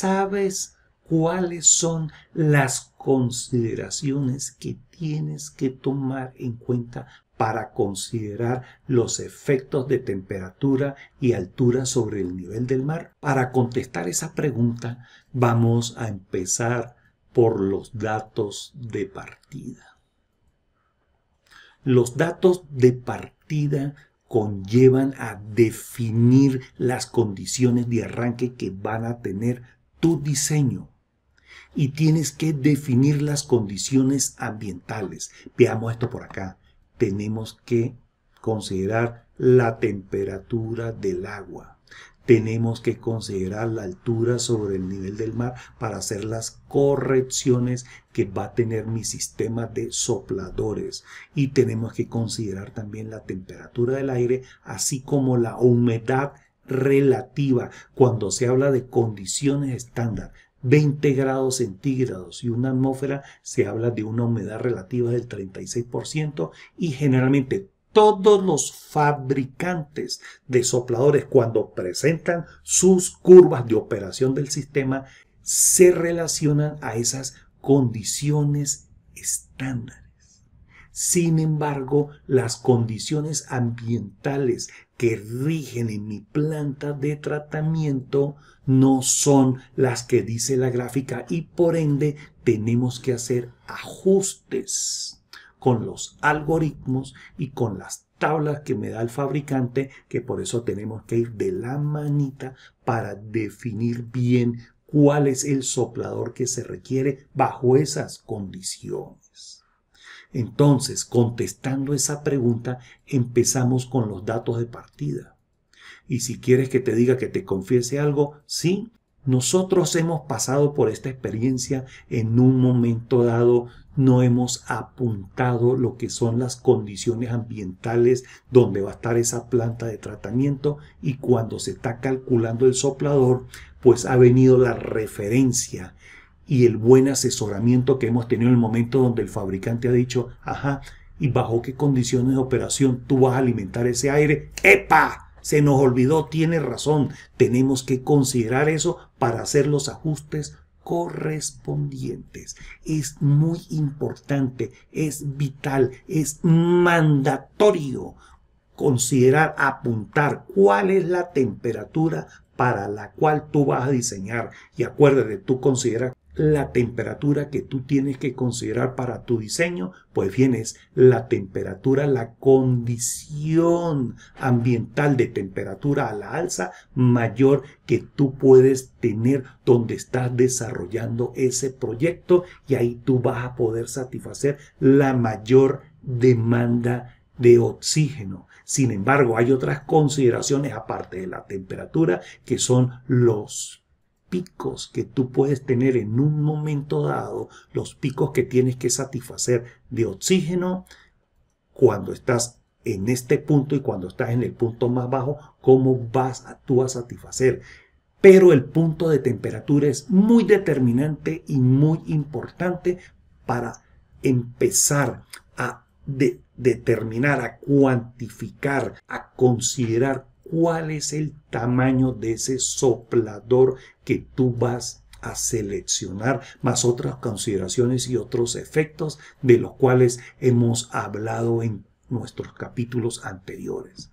sabes cuáles son las consideraciones que tienes que tomar en cuenta para considerar los efectos de temperatura y altura sobre el nivel del mar? Para contestar esa pregunta vamos a empezar por los datos de partida. Los datos de partida conllevan a definir las condiciones de arranque que van a tener tu diseño y tienes que definir las condiciones ambientales. Veamos esto por acá. Tenemos que considerar la temperatura del agua. Tenemos que considerar la altura sobre el nivel del mar para hacer las correcciones que va a tener mi sistema de sopladores. Y tenemos que considerar también la temperatura del aire, así como la humedad relativa cuando se habla de condiciones estándar. 20 grados centígrados y una atmósfera se habla de una humedad relativa del 36% y generalmente todos los fabricantes de sopladores cuando presentan sus curvas de operación del sistema se relacionan a esas condiciones estándar. Sin embargo, las condiciones ambientales que rigen en mi planta de tratamiento no son las que dice la gráfica y por ende tenemos que hacer ajustes con los algoritmos y con las tablas que me da el fabricante, que por eso tenemos que ir de la manita para definir bien cuál es el soplador que se requiere bajo esas condiciones. Entonces, contestando esa pregunta, empezamos con los datos de partida. Y si quieres que te diga que te confiese algo, sí, nosotros hemos pasado por esta experiencia en un momento dado, no hemos apuntado lo que son las condiciones ambientales donde va a estar esa planta de tratamiento y cuando se está calculando el soplador, pues ha venido la referencia y el buen asesoramiento que hemos tenido en el momento donde el fabricante ha dicho, ajá, ¿y bajo qué condiciones de operación tú vas a alimentar ese aire? ¡Epa! Se nos olvidó, tiene razón. Tenemos que considerar eso para hacer los ajustes correspondientes. Es muy importante, es vital, es mandatorio considerar, apuntar cuál es la temperatura para la cual tú vas a diseñar. Y acuérdate, tú consideras la temperatura que tú tienes que considerar para tu diseño, pues bien es la temperatura, la condición ambiental de temperatura a la alza mayor que tú puedes tener donde estás desarrollando ese proyecto y ahí tú vas a poder satisfacer la mayor demanda de oxígeno. Sin embargo, hay otras consideraciones aparte de la temperatura que son los picos que tú puedes tener en un momento dado, los picos que tienes que satisfacer de oxígeno cuando estás en este punto y cuando estás en el punto más bajo, cómo vas a, tú a satisfacer. Pero el punto de temperatura es muy determinante y muy importante para empezar a determinar, a cuantificar, a considerar cuál es el tamaño de ese soplador que tú vas a seleccionar, más otras consideraciones y otros efectos de los cuales hemos hablado en nuestros capítulos anteriores.